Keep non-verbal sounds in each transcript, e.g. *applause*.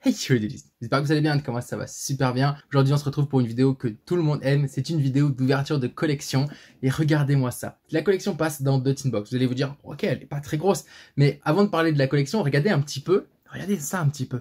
*laughs* Hey yo j'espère que vous allez bien, comment ça va super bien. Aujourd'hui on se retrouve pour une vidéo que tout le monde aime, c'est une vidéo d'ouverture de collection et regardez-moi ça. La collection passe dans deux tin box, vous allez vous dire ok elle est pas très grosse, mais avant de parler de la collection regardez un petit peu, regardez ça un petit peu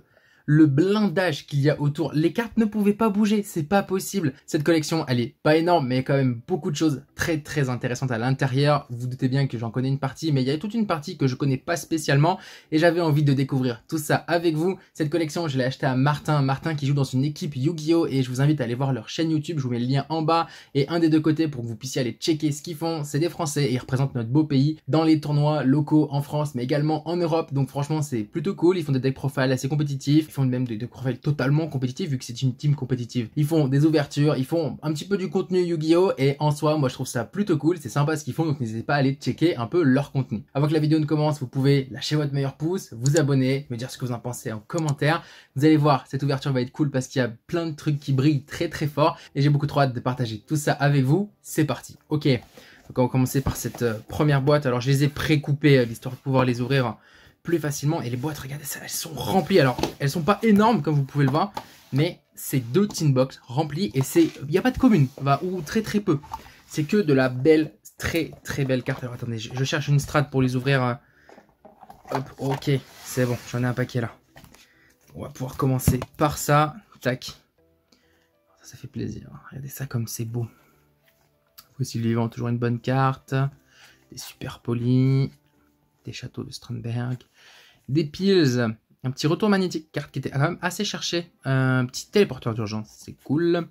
le blindage qu'il y a autour. Les cartes ne pouvaient pas bouger, c'est pas possible. Cette collection, elle est pas énorme, mais quand même beaucoup de choses très très intéressantes à l'intérieur. Vous, vous doutez bien que j'en connais une partie, mais il y a toute une partie que je connais pas spécialement et j'avais envie de découvrir tout ça avec vous. Cette collection, je l'ai achetée à Martin, Martin qui joue dans une équipe Yu-Gi-Oh! et je vous invite à aller voir leur chaîne YouTube. Je vous mets le lien en bas et un des deux côtés pour que vous puissiez aller checker ce qu'ils font. C'est des Français et ils représentent notre beau pays dans les tournois locaux en France, mais également en Europe. Donc franchement, c'est plutôt cool. Ils font des decks profiles assez compétitifs même de, de totalement compétitif vu que c'est une team compétitive. Ils font des ouvertures, ils font un petit peu du contenu Yu-Gi-Oh! et en soi, moi je trouve ça plutôt cool, c'est sympa ce qu'ils font donc n'hésitez pas à aller checker un peu leur contenu. Avant que la vidéo ne commence, vous pouvez lâcher votre meilleur pouce, vous abonner, me dire ce que vous en pensez en commentaire. Vous allez voir, cette ouverture va être cool parce qu'il y a plein de trucs qui brillent très très fort et j'ai beaucoup trop hâte de partager tout ça avec vous. C'est parti. Ok. Donc on va commencer par cette euh, première boîte. Alors je les ai pré-coupées, euh, l'histoire de pouvoir les ouvrir plus facilement. Et les boîtes, regardez, ça, elles sont remplies. Alors, elles sont pas énormes comme vous pouvez le voir, mais c'est deux tin box remplies et c'est, il n'y a pas de commune, va ou très très peu. C'est que de la belle, très très belle carte. Alors attendez, je, cherche une strat pour les ouvrir. Euh, hop, ok, c'est bon, j'en ai un paquet là. On va pouvoir commencer par ça. Tac. Ça, fait plaisir. Hein. Regardez ça comme c'est beau. Fossile vivant, toujours une bonne carte. Des super polis des châteaux de Strandberg, des piles, un petit retour magnétique, carte qui était quand même assez cherchée, un petit téléporteur d'urgence, c'est cool.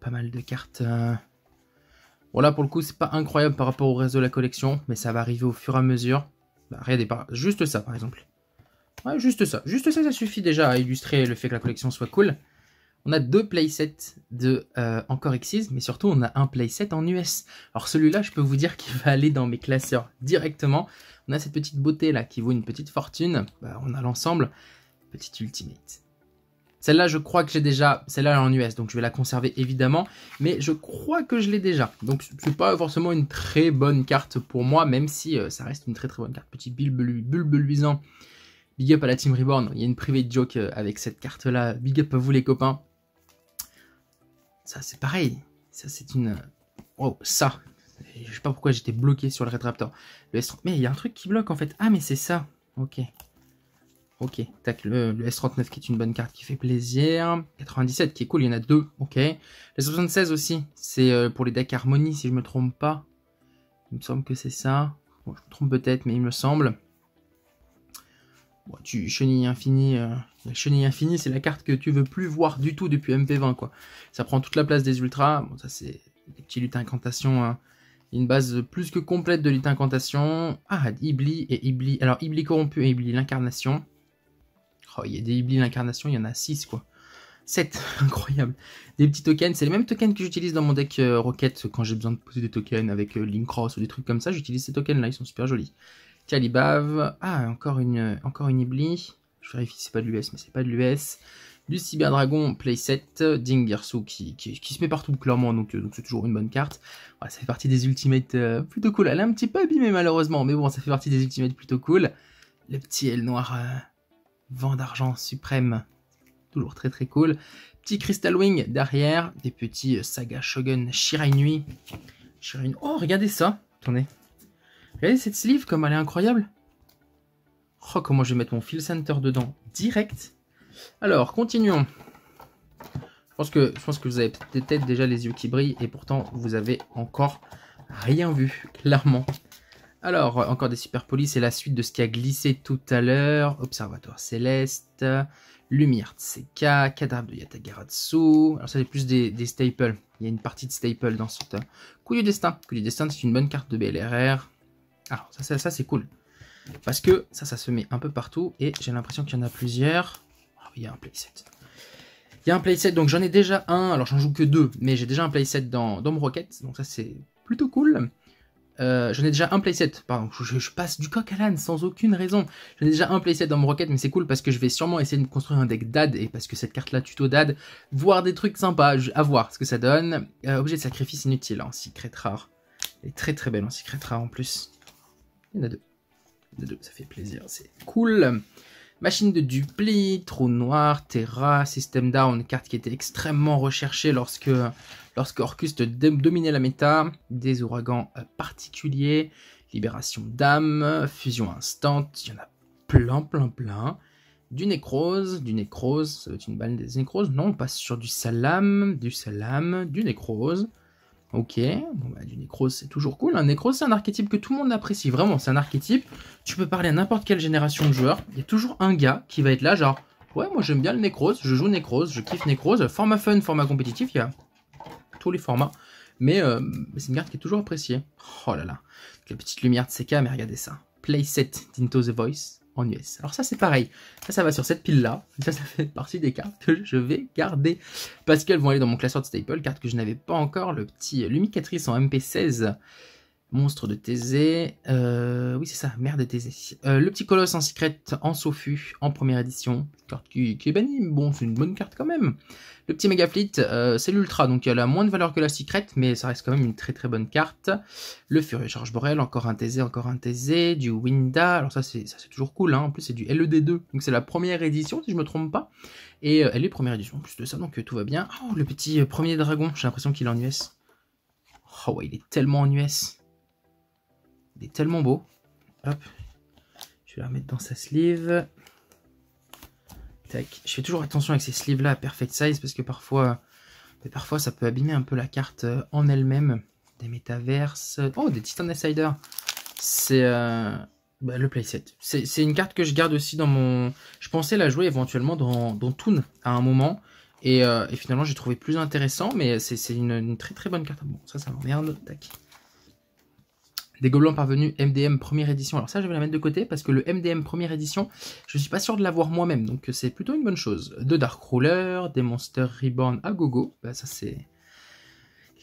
Pas mal de cartes. Voilà, euh. pour le coup, c'est pas incroyable par rapport au reste de la collection, mais ça va arriver au fur et à mesure. Bah, pas, juste ça, par exemple. Ouais, juste ça. Juste ça, ça suffit déjà à illustrer le fait que la collection soit cool on a deux playsets de euh, Encore Xyz, mais surtout on a un playset en US. Alors celui-là, je peux vous dire qu'il va aller dans mes classeurs directement. On a cette petite beauté là qui vaut une petite fortune. Bah, on a l'ensemble. Petite Ultimate. Celle-là, je crois que j'ai déjà. Celle-là, en US, donc je vais la conserver évidemment. Mais je crois que je l'ai déjà. Donc, c'est pas forcément une très bonne carte pour moi, même si euh, ça reste une très très bonne carte. Petit bulbe, Big up à la Team Reborn. Il y a une private joke euh, avec cette carte-là. Big up à vous, les copains. Ça, c'est pareil. Ça, c'est une... Oh, ça. Je sais pas pourquoi j'étais bloqué sur le Red Raptor. Mais il y a un truc qui bloque, en fait. Ah, mais c'est ça. Ok. Ok, tac, le, S39 qui est une bonne carte qui fait plaisir. 97 qui est cool, il y en a deux, ok. Le 76 aussi, c'est euh, pour les decks Harmony si je me trompe pas. Il me semble que c'est ça. Bon, je me trompe peut-être, mais il me semble tu chenille infinie, euh, chenille infinie, c'est la carte que tu veux plus voir du tout depuis MP20, quoi. Ça prend toute la place des ultras. Bon, ça, c'est des petits incantations. Hein. Une base plus que complète de lutte incantation. Ah, Ibli et Ibli. Alors, Ibli corrompu et Ibli l'incarnation. Oh, il y a des Ibli l'incarnation, il y en a 6, quoi. 7, *laughs* incroyable. Des petits tokens, c'est les mêmes tokens que j'utilise dans mon deck euh, Rocket quand j'ai besoin de poser des tokens avec Linkross euh, Link Cross ou des trucs comme ça. J'utilise ces tokens là, ils sont super jolis. Calibav, Ah, encore une, encore une Ibli. Je vérifie, c'est pas de l'US, mais c'est pas de l'US. Du Cyber Dragon Playset, Dingersu, qui, qui, se met partout clairement, donc euh, donc c'est toujours une bonne carte. ça fait partie des ultimates euh, plutôt cool. Elle est un petit peu abîmée malheureusement, mais bon, ça fait partie des ultimates plutôt cool. Le petit aile noir euh, vent d'argent suprême, toujours très très cool. Petit Crystal Wing derrière, des petits Saga Shogun Shirai Nui. Oh, regardez ça, attendez. Regardez cette sleeve, comme elle est incroyable. Oh, comment je vais mettre mon Feel center dedans direct. Alors, continuons. Je pense que, je pense que vous avez peut-être déjà les yeux qui brillent et pourtant vous avez encore rien vu, *laughs* clairement. Alors, encore des super polis, et la suite de ce qui a glissé tout à l'heure. Observatoire céleste, Lumière Tseka, Cadavre de Yatagarasu. Alors ça, c'est plus des, staples. Il y a une partie de staples dans ce euh, Coup du destin. Coup du destin, c'est une bonne carte de BLRR. Alors, ça, c'est cool. Parce que ça, ça se met un peu partout. Et j'ai l'impression qu'il y en a plusieurs. Oh, il y a un playset. Il y a un playset. Donc, j'en ai déjà un. Alors, j'en joue que deux. Mais j'ai déjà un playset dans, dans mon Rocket. Donc, ça, c'est plutôt cool. Euh, j'en ai déjà un playset, pardon, je, passe du coq à l'âne sans aucune raison. J'en ai déjà un playset dans mon rocket, mais c'est cool parce que je vais sûrement essayer de construire un deck d'ad, et parce que cette carte-là tuto d'ad, voir des trucs sympas, à voir ce que ça donne. Euh, objet de sacrifice inutile en secret rare. Elle est très très belle en secret rare en plus. Il y en a deux. Il y en a deux, ça fait plaisir, c'est cool. Machine de dupli, trou noir, Terra, System Down, carte qui était extrêmement recherchée lorsque, lorsque dominait la méta, des ouragans euh, particuliers, libération d'âme, fusion instant, il y en a plein, plein, plein. Du nécrose, du nécrose, ça être une balle des nécroses, non, on passe sur du salam, du salam, du nécrose, Ok, bon, bah, du necros c'est toujours cool. Un nécrose c'est un archétype que tout le monde apprécie, vraiment c'est un archétype. Tu peux parler à n'importe quelle génération de joueurs, il y a toujours un gars qui va être là genre ouais moi j'aime bien le Necros, je joue Necros, je kiffe nécrose, format fun, format compétitif, il y a tous les formats. Euh, mais c'est une carte qui est toujours appréciée. Oh là là, la petite lumière de CK, mais regardez ça. Playset d'Into the Voice, en US. Alors ça c'est pareil, ça ça va sur cette pile là, ça ça fait partie des cartes que je vais garder parce qu'elles vont aller dans mon classeur de staple, carte que je n'avais pas encore, le petit euh, Lumicatrice en MP16 Monstre de Thésée. Euh, oui, c'est ça, Mère de Thésée. Euh, le petit colosse en secret en Sofu en première édition. Carte qui, est bon, c'est une bonne carte quand même. Le petit méga euh, c'est l'ultra, donc elle a moins de valeur que la secret, mais ça reste quand même une très très bonne carte. Le Furieux Charge Borel, encore un Thésée, encore un Thésée. Du Winda, alors ça c'est toujours cool, hein. en plus c'est du LED2, donc c'est la première édition si je me trompe pas. Et elle est première édition en plus de ça, donc tout va bien. Oh, le petit premier dragon, j'ai l'impression qu'il est en US. Oh ouais, il est tellement en US tellement beau. Hop. Je vais la remettre dans sa sleeve. Tac. Je fais toujours attention avec ces sleeves-là à perfect size parce que parfois, mais parfois ça peut abîmer un peu la carte euh, en elle-même. Des métaverses. Oh, des Titan Insider. C'est euh, bah, le playset. C'est une carte que je garde aussi dans mon... Je pensais la jouer éventuellement dans, dans Toon à un moment. Et, euh, finalement, j'ai trouvé plus intéressant. Mais c'est une, très très bonne carte. Bon, ça, ça m'emmerde. Tac des Gobelins Parvenus MDM première édition. Alors ça, je vais la mettre de côté parce que le MDM première édition, je suis pas sûr de l'avoir moi-même, donc euh, c'est plutôt une bonne chose. De Ruler, des Monsters Reborn à gogo, bah ça c'est...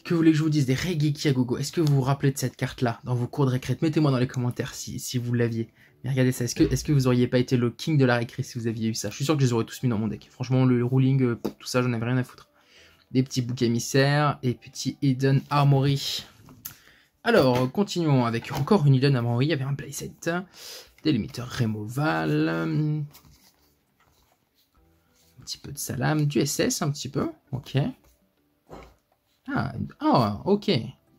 Que voulez que je vous dise des Regeki à gogo Est-ce que vous vous rappelez de cette carte-là dans vos cours de récré Mettez-moi dans les commentaires si, si vous l'aviez. Mais regardez ça, est-ce que, que vous auriez pas été le king de la récré si vous aviez eu ça Je suis sûr que je les aurais tous mis dans mon deck. Franchement, le ruling, euh, tout ça, j'en avais rien à foutre. Des petits boucs émissaires et petits Hidden Armory. Alors, continuons avec encore une avant oui, il y avait un playset, Des limiteurs Removal, un petit peu de Salam, du SS un petit peu, ok. Ah, oh, ok.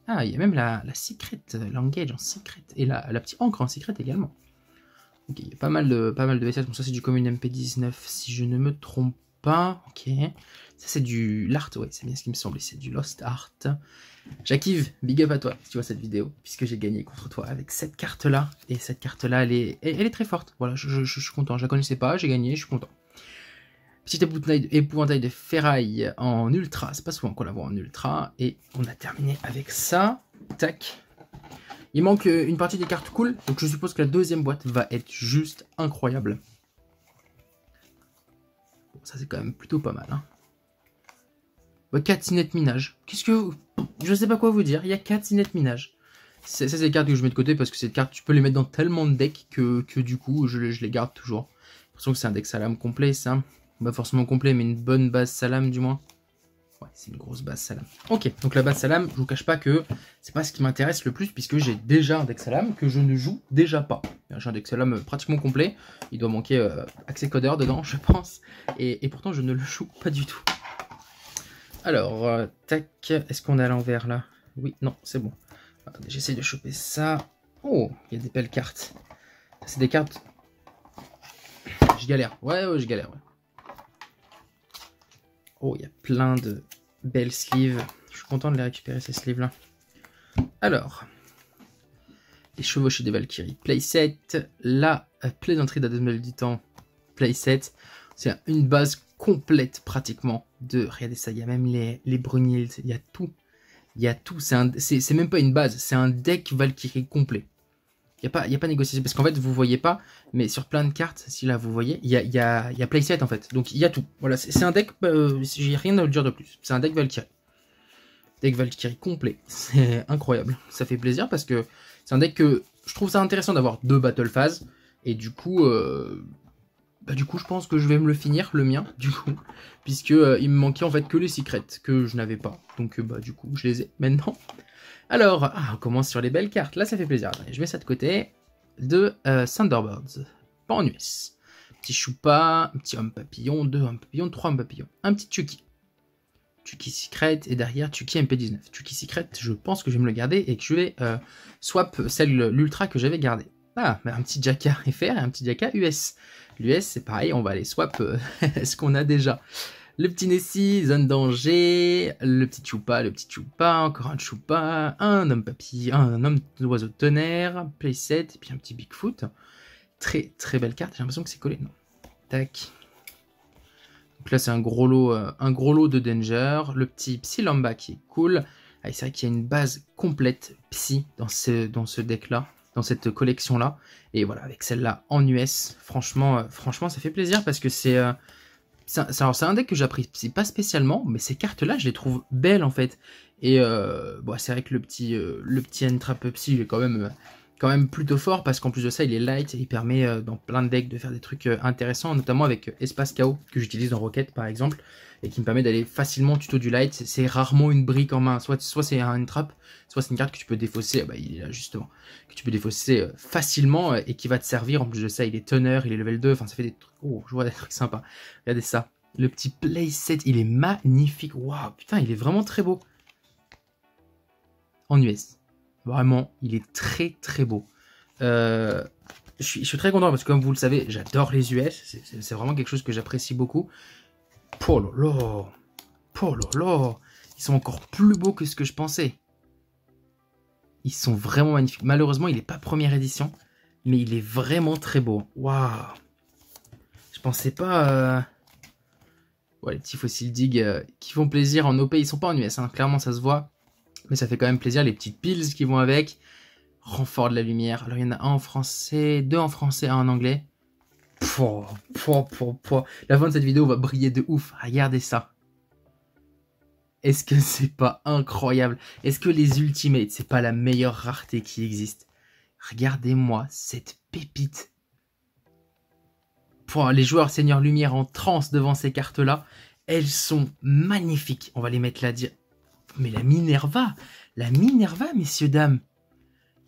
Ah, il y a même la, la secrète, en secret, et la, la petite encre en secret également. Ok, il y a pas mal de, pas mal de SS, bon ça c'est du commune MP19 si je ne me trompe pas, ok. Ça c'est du l'art, oui, c'est bien ce qui me semble. c'est du Lost Art. Jakiv, big up à toi si tu vois cette vidéo, puisque j'ai gagné contre toi avec cette carte-là. Et cette carte-là, elle est, très forte. Voilà, je, suis content. Je la connaissais pas, j'ai gagné, je suis content. Petite épouvantail de ferraille en ultra. C'est pas souvent qu'on la voit en ultra. Et on a terminé avec ça. Tac. Il manque euh, une partie des cartes cool, donc je suppose que la deuxième boîte va être juste incroyable. ça c'est quand même plutôt pas mal. Hein. Bah, quatre 4 minage. Qu'est-ce que Je sais pas quoi vous dire. Il y a 4 sinettes minage. Ça, c'est les cartes que je mets de côté parce que cette cartes, tu peux les mettre dans tellement de decks que, que du coup, je, les garde toujours. J'ai que c'est un deck salam complet, ça. Bah, forcément complet, mais une bonne base salam, du moins. Ouais, c'est une grosse base salam. Ok, donc la base salam, je vous cache pas que c'est pas ce qui m'intéresse le plus puisque j'ai déjà un deck salam que je ne joue déjà pas. J'ai un deck salam euh, pratiquement complet. Il doit manquer euh, accès codeur dedans, *laughs* je pense. et pourtant, je ne le joue pas du tout. Alors, euh, tac, est-ce qu'on est à l'envers là Oui, non, c'est bon. J'essaie de choper ça. Oh, il y a des belles cartes. C'est des cartes... Je galère. Ouais, ouais, je galère. Oh, il y a plein de belles sleeves. Je suis content de les récupérer, ces sleeves-là. Alors, les chevauchés des Valkyries. Playset, la plaisanterie d'Adamel du temps. Playset, c'est une base complète pratiquement de... Regardez ça, il y a même les, les il y a tout. Il y a tout, c'est même pas une base, c'est un deck Valkyrie complet. Il n'y a, pas, y a pas négociation, parce qu'en fait, vous voyez pas, mais sur plein de cartes, si là vous voyez, il y a, y, playset en fait. Donc il y a tout. Voilà, c'est un deck, euh, j'ai rien à vous dire de plus. C'est un deck Valkyrie. Deck Valkyrie complet, *laughs* c'est incroyable. Ça fait plaisir parce que c'est un deck que je trouve ça intéressant d'avoir deux battle phases. Et du coup, euh, bah du coup je pense que je vais me le finir, le mien, du coup, puisque euh, il me manquait en fait que les secrets que je n'avais pas, donc euh, bah du coup je les ai maintenant. Alors, ah, on commence sur les belles cartes, là ça fait plaisir, je mets ça de côté, de euh, Thunderbirds, pas en US. Petit Choupa, petit homme papillon, deux hommes papillons, trois hommes papillons, un petit Chucky. Chucky Secret, et derrière Chucky MP19. Chucky Secret, je pense que je vais me le garder et que je vais swap celle l'ultra que j'avais gardé. Ah, un petit Jacka FR et un petit Jacka US. L'US, c'est pareil, on va aller swap euh, *laughs* ce qu'on a déjà. Le petit Nessie, zone danger, le petit Chupa, le petit Chupa, encore un Chupa. un homme papy, un homme d'oiseau de tonnerre, playset, et puis un petit Bigfoot. Très très belle carte, j'ai l'impression que c'est collé. Non. Tac. Donc là c'est un gros lot, euh, un gros lot de danger. Le petit Psylamba qui est cool. Ah, c'est vrai qu'il y a une base complète psy dans ce, dans ce deck là dans cette collection là. Et voilà, avec celle-là en US, franchement, euh, franchement, ça fait plaisir parce que euh, c'est alors c'est un deck que j'apprécie pas spécialement, mais ces cartes-là, je les trouve belles en fait. Et euh, bon, c'est vrai que le petit, le petit Entrap Psy, il quand même quand même plutôt fort parce qu'en plus de ça, il est light et il permet euh, dans plein de decks de faire des trucs euh, intéressants, notamment avec euh, Espace Chaos que j'utilise dans Rocket par exemple et qui me permet d'aller facilement tuto du light. C'est rarement une brique en main, soit, soit c'est une trap soit c'est une carte que tu peux défausser, ah bah, il est là justement, que tu peux défausser facilement et qui va te servir. En plus de ça, il est tonneur il est level 2, enfin ça fait des trucs, oh, je vois des trucs sympas. Regardez ça, le petit playset, il est magnifique, waouh, putain, il est vraiment très beau. En US. Vraiment, il est très très beau. Euh, je, suis, très content parce que comme vous le savez, j'adore les US. C'est vraiment quelque chose que j'apprécie beaucoup. Pololo, pololo, ils sont encore plus beaux que ce que je pensais. Ils sont vraiment magnifiques. Malheureusement, il n'est pas première édition, mais il est vraiment très beau. Waouh Je pensais pas... Euh, les petits fossiles dig euh, qui font plaisir en OP, ils sont pas en US, hein. clairement ça se voit mais ça fait quand même plaisir, les petites piles qui vont avec, renfort de la lumière, alors il y en a un en français, deux en français, un en anglais, Pouh, pouh, pouh, la fin de cette vidéo va briller de ouf, regardez ça. Est-ce que c'est pas incroyable Est-ce que les Ultimates, c'est pas la meilleure rareté qui existe Regardez-moi cette pépite. Pour les joueurs Seigneur Lumière en transe devant ces cartes-là, elles sont magnifiques. On va les mettre là mais la Minerva, la Minerva, messieurs, dames.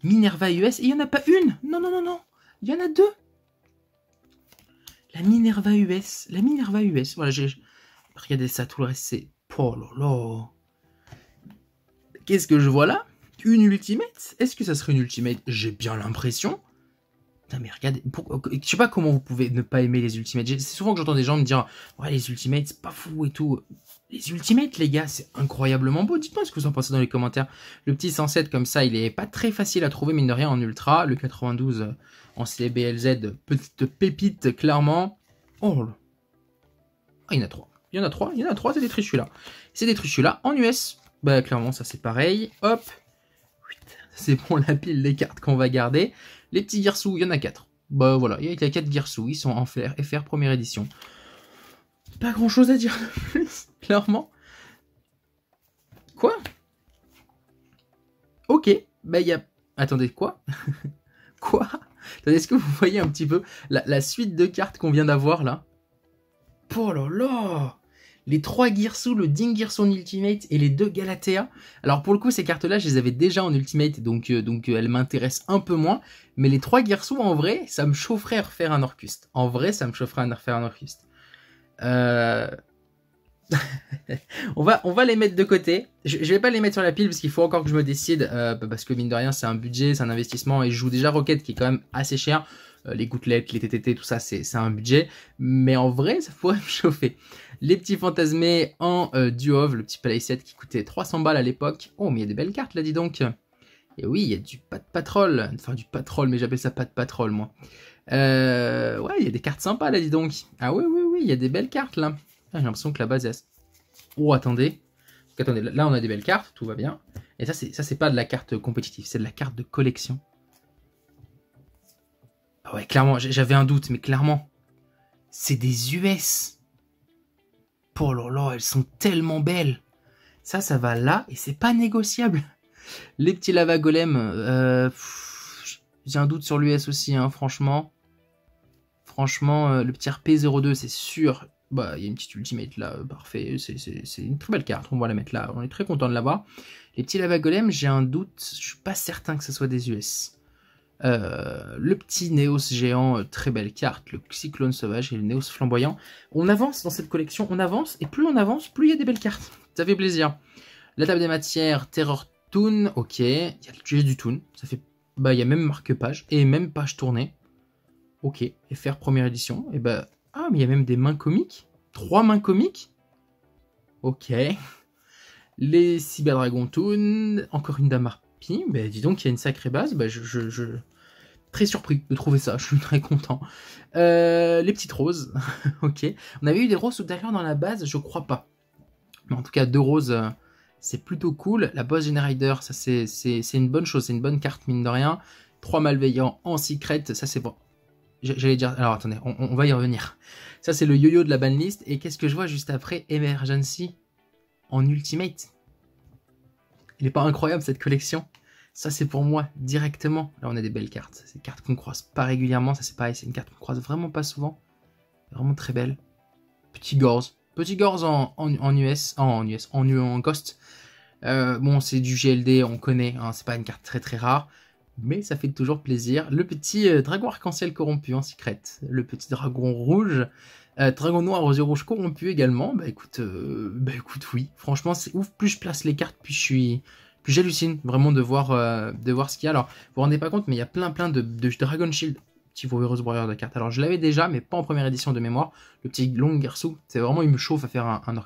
Minerva US, il n'y en a pas une Non, non, non, non, il y en a deux. La Minerva US, la Minerva US, voilà, j'ai... Regardez ça, tout le reste, c'est... Oh Qu'est-ce que je vois là Une ultimate Est-ce que ça serait une ultimate J'ai bien l'impression mais regardez, je sais pas comment vous pouvez ne pas aimer les Ultimates. C'est souvent que j'entends des gens me dire Ouais, les Ultimates, c'est pas fou et tout. Les Ultimates, les gars, c'est incroyablement beau. Dites-moi ce que vous en pensez dans les commentaires. Le petit 107 comme ça, il est pas très facile à trouver, mine de rien, en Ultra. Le 92 euh, en CBLZ, petite pépite, clairement. Oh ah, il y en a trois. Il y en a trois, il y en a trois, c'est des trichus-là. C'est des trichus-là en US. Bah, clairement, ça c'est pareil. Hop. C'est bon, la pile des cartes qu'on va garder. Les petits Girsou, il y en a 4. Bah voilà, il y a 4 Girsou, ils sont en FR, FR première édition. Pas grand chose à dire de plus, *laughs* clairement. Quoi Ok, bah il y a... Attendez, quoi *laughs* Quoi Attendez, est-ce que vous voyez un petit peu la, la suite de cartes qu'on vient d'avoir là Oh là là les trois Girsou, le Ding son Ultimate et les deux Galatea. Alors pour le coup, ces cartes-là, je les avais déjà en Ultimate, donc, euh, donc euh, elles m'intéressent un peu moins. Mais les trois Girsou, en vrai, ça me chaufferait à refaire un Orcust. En vrai, ça me chaufferait à refaire un Orcust. Euh, *laughs* on, va, on va les mettre de côté. Je, je, vais pas les mettre sur la pile parce qu'il faut encore que je me décide. parce que mine de rien, c'est un budget, c'est un investissement. Et je joue déjà Rocket qui est quand même assez cher. Euh, les gouttelettes, les TTT, tout ça, c'est un budget. Mais en vrai, ça pourrait *laughs* me chauffer. Les petits fantasmés en euh, Duov, le petit 7 qui coûtait 300 balles à l'époque. Oh, mais il y a des belles cartes là, dis donc. Et oui, il y a du pas de patrol. Enfin, du patrol, mais j'appelle ça pas de patrol, moi. Euh, ouais, il y a des cartes sympas là, dis donc. Ah oui, oui, oui, il y a des belles cartes là. Ah, j'ai l'impression que la base est. Oh, attendez. attendez, là on a des belles cartes, tout va bien. Et ça, c'est pas de la carte compétitive, c'est de la carte de collection ouais, clairement, j'avais un doute, mais clairement, c'est des US. Oh là elles sont tellement belles. Ça, ça va là et c'est pas négociable. Les petits lava golems, euh, j'ai un doute sur l'US aussi, hein, franchement. Franchement, euh, le petit RP02, c'est sûr. Bah, il y a une petite ultimate là, euh, parfait. C'est une très belle carte, on va la mettre là. On est très content de l'avoir. Les petits lava golems, j'ai un doute. Je suis pas certain que ce soit des US. Euh, le petit Néos géant, euh, très belle carte, le Cyclone sauvage et le Néos flamboyant. On avance dans cette collection, on avance, et plus on avance, plus il y a des belles cartes. *laughs* Ça fait plaisir. La table des matières, Terror Toon, ok. Il y a le tuer du Toon, ça fait... Bah, il y a même marque-page, et même page tournée. Ok, et faire première édition, et bah... Ah, mais il y a même des mains comiques Trois mains comiques Ok. *laughs* Les dragons Toon, encore une dame harpie. Bah, dis donc, il y a une sacrée base. Bah, je, très surpris de trouver ça, *laughs* je suis très content. Euh, les petites roses, *laughs* ok. On avait eu des roses tout dans la base, je crois pas. Mais en tout cas, deux roses, euh, c'est plutôt cool. La boss generator, ça c'est une bonne chose, c'est une bonne carte, mine de rien. Trois malveillants en secret, ça c'est bon. J'allais dire, alors attendez, on, va y revenir. Ça c'est le yo-yo de la banlist, et qu'est-ce que je vois juste après Emergency en Ultimate Il n'est pas incroyable cette collection ça, c'est pour moi directement. Là, on a des belles cartes. C'est une carte qu'on croise pas régulièrement. Ça, c'est pareil. C'est une carte qu'on croise vraiment pas souvent. Vraiment très belle. Petit Gorz. Petit Gorz en, en, en, US. En, US. En, en Ghost. Euh, bon, c'est du GLD, on connaît. Hein, c'est pas une carte très très rare. Mais ça fait toujours plaisir. Le petit euh, dragon arc-en-ciel corrompu en secret. Le petit dragon rouge. Euh, dragon noir aux yeux rouges corrompus également. Bah écoute, bah écoute, oui. Franchement, c'est ouf. Plus je place les cartes, plus je suis j'hallucine vraiment de voir, euh, de voir ce qu'il y a. Alors, vous vous rendez pas compte, mais il y a plein plein de, Dragon Shield, petit virus broyeur de cartes. Alors, je l'avais déjà, mais pas en première édition de mémoire. Le petit long garçon, c'est vraiment, il me chauffe à faire un, un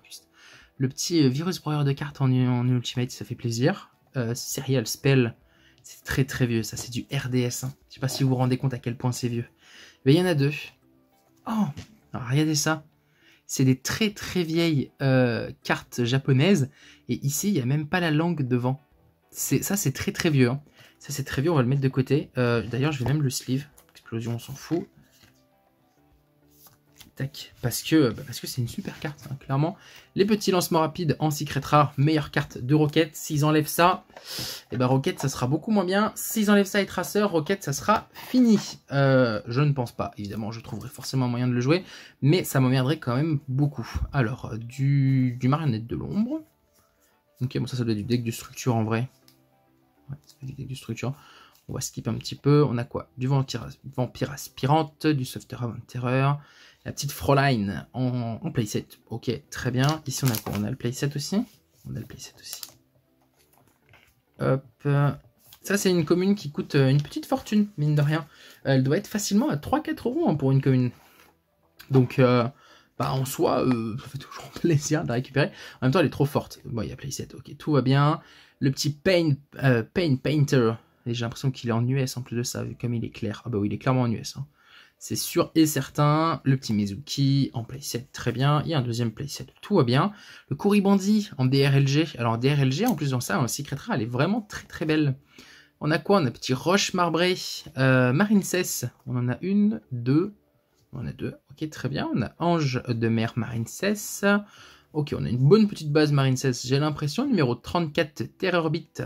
Le petit euh, Virus broyeur de cartes en, Ultimate, ça fait plaisir. Euh, Serial Spell, c'est très très vieux, ça c'est du RDS. Je hein. Je sais pas si vous vous rendez compte à quel point c'est vieux. Mais il y en a deux. Oh, regardez ça. C'est des très très vieilles cartes japonaises. Et ici, il n'y a même pas la langue devant ça c'est très très vieux. Hein. Ça c'est très vieux, on va le mettre de côté. Euh, d'ailleurs, je vais même le sleeve. Explosion, on s'en fout. Tac. Parce que bah, parce que c'est une super carte, hein, clairement. Les petits lancements rapides en secret rare, meilleure carte de Rocket. S'ils enlèvent ça, et eh ben, Rocket, ça sera beaucoup moins bien. S'ils enlèvent ça et traceur, Rocket, ça sera fini. Euh, je ne pense pas, évidemment, je trouverai forcément un moyen de le jouer, mais ça m'emmerderait quand même beaucoup. Alors, euh, du, du marionnette de l'ombre. Ok, bon ça, ça doit être du deck de structure en vrai du structure. On va skip un petit peu. On a quoi Du vampire, aspirante, du software terreur, la petite froline en, en, playset. Ok, très bien. Ici, on a quoi On a le playset aussi On a le playset aussi. Hop. Ça, c'est une commune qui coûte euh, une petite fortune, mine de rien. Elle doit être facilement à 3-4 euros hein, pour une commune. Donc, euh, bah en soi, euh, ça fait toujours *laughs* plaisir de la récupérer. En même temps, elle est trop forte. Bon, il y a Playset, ok, tout va bien. Le petit Pain, euh, Painter, j'ai l'impression qu'il est en US en plus de ça, vu comme il est clair. Ah bah oui, il est clairement en US. Hein. C'est sûr et certain. Le petit Mizuki en playset, très bien. Il y a un deuxième playset, tout va bien. Le Kuribandi en DRLG. Alors en DRLG, en plus de ça, en Secret Rare, elle est vraiment très très belle. On a quoi On a petit Roche Marbré, euh, Marincess. On en a une, deux, on a deux. Ok, très bien. On a Ange de mer Marine 16. Ok, on a une bonne petite base Marine 16, j'ai l'impression. Numéro 34, Terre-Orbite,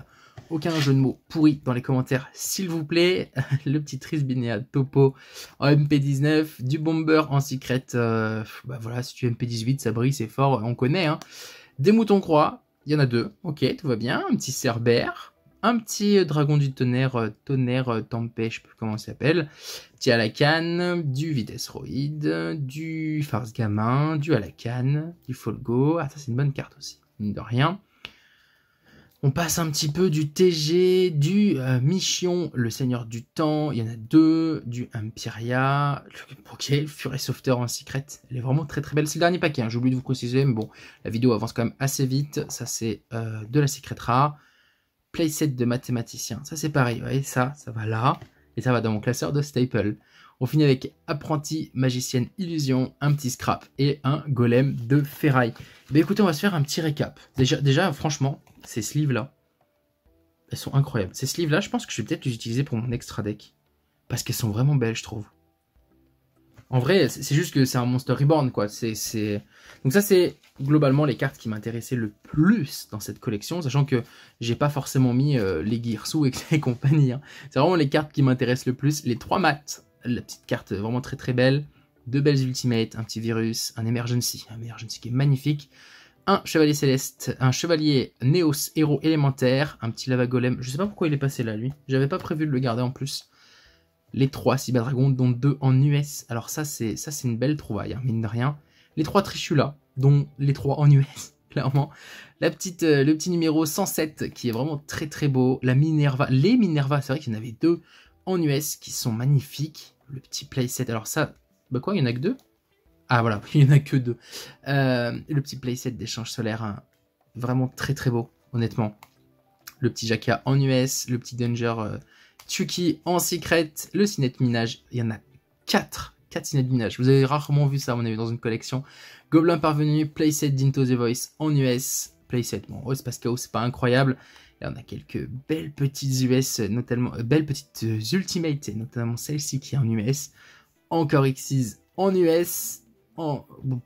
Aucun jeu de mots pourri dans les commentaires, s'il vous plaît. *laughs* Le petit Tris Topo en MP19. Du Bomber en secret. Euh, bah voilà, si tu es MP18, ça brille, c'est fort, on connaît. Hein. Des moutons croix, il y en a deux. Ok, tout va bien. Un petit Cerbère un petit dragon du tonnerre, euh, tonnerre, euh, tempêche, je sais plus comment ça s'appelle, petit canne, du Vitesseroid, du Farce Gamin, du canne, du Folgo. Ah, ça c'est une bonne carte aussi, mine de rien. On passe un petit peu du TG, du euh, mission, le Seigneur du Temps, il y en a deux, du Imperia, ok, le Furet Sauveteur en secret, elle est vraiment très très belle, c'est le dernier paquet, J'oublie hein, j'ai oublié de vous préciser, mais bon, la vidéo avance quand même assez vite, ça c'est de la secret rare, playset de mathématicien. Ça, c'est pareil. Vous voyez, ça, ça va là. Et ça va dans mon classeur de staple. On finit avec apprenti, magicienne, illusion, un petit scrap et un golem de ferraille. Mais écoutez, on va se faire un petit récap. Déjà, déjà franchement, ces sleeves-là, elles sont incroyables. Ces sleeves-là, je pense que je vais peut-être les utiliser pour mon extra deck. Parce qu'elles sont vraiment belles, je trouve. En vrai, c'est juste que c'est un Monster Reborn, quoi. C'est, Donc ça, c'est globalement les cartes qui m'intéressaient le plus dans cette collection, sachant que j'ai pas forcément mis euh, les Gearsou et, et *laughs* compagnie. Hein. C'est vraiment les cartes qui m'intéressent le plus. Les trois mats, la petite carte vraiment très très belle, deux belles ultimates, un petit virus, un emergency, un emergency qui est magnifique, un chevalier céleste, un chevalier Néos héros élémentaire, un petit lava golem. Je sais pas pourquoi il est passé là, lui. J'avais pas prévu de le garder en plus les trois dragons dont deux en US. Alors ça, c'est ça, c'est une belle trouvaille, hein, mine de rien. Les trois Trichula dont les trois en US, *laughs* clairement. La petite, euh, le petit numéro 107, qui est vraiment très très beau. La Minerva, les Minerva, c'est vrai qu'il y en avait deux en US, qui sont magnifiques. Le petit playset, alors ça, bah quoi, il y en a que deux Ah voilà, *laughs* il y en a que deux. Euh, le petit playset d'échange solaire, hein. vraiment très très beau, honnêtement. Le petit Jacka en US, le petit Danger... Euh, Chucky en secret, le ciné de minage. Il y en a 4. 4 ciné de minage. Vous avez rarement vu ça, à mon avis, dans une collection. Goblin Parvenu, Playset d'Into the Voice en US. Playset, bon, oh, Espace Chaos, oh, c'est pas incroyable. y en a quelques belles petites US, notamment, euh, belles petites euh, Ultimate, notamment celle-ci qui est en US. Encore Xyz en US. Oh, bon,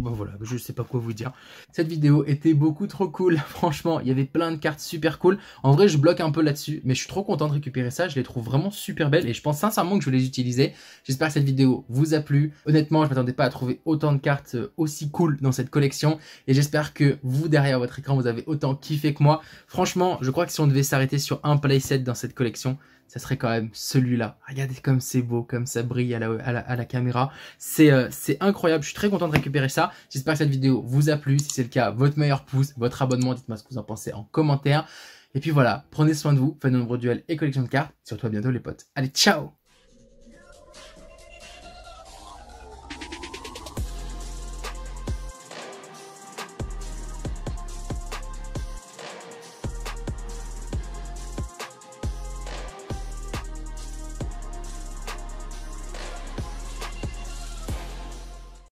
bah voilà, je sais pas quoi vous dire. Cette vidéo était beaucoup trop cool, *laughs* franchement, il y avait plein de cartes super cool. En vrai, je bloque un peu là-dessus, mais je suis trop content de récupérer ça, je les trouve vraiment super belles et je pense sincèrement que je vais les utiliser. J'espère que cette vidéo vous a plu. Honnêtement, je m'attendais pas à trouver autant de cartes euh, aussi cool dans cette collection et j'espère que vous, derrière votre écran, vous avez autant kiffé que moi. Franchement, je crois que si on devait s'arrêter sur un playset dans cette collection, ça serait quand même celui-là. Regardez comme c'est beau, comme ça brille à la, à la, caméra. Euh, c'est incroyable, je suis très content de récupérer ça. J'espère que cette vidéo vous a plu. Si c'est le cas, votre meilleur pouce, votre abonnement, dites-moi ce que vous en pensez en commentaire. Et puis voilà, prenez soin de vous, faites de nombreux duels et collection de cartes. Surtout toi bientôt les potes. Allez, ciao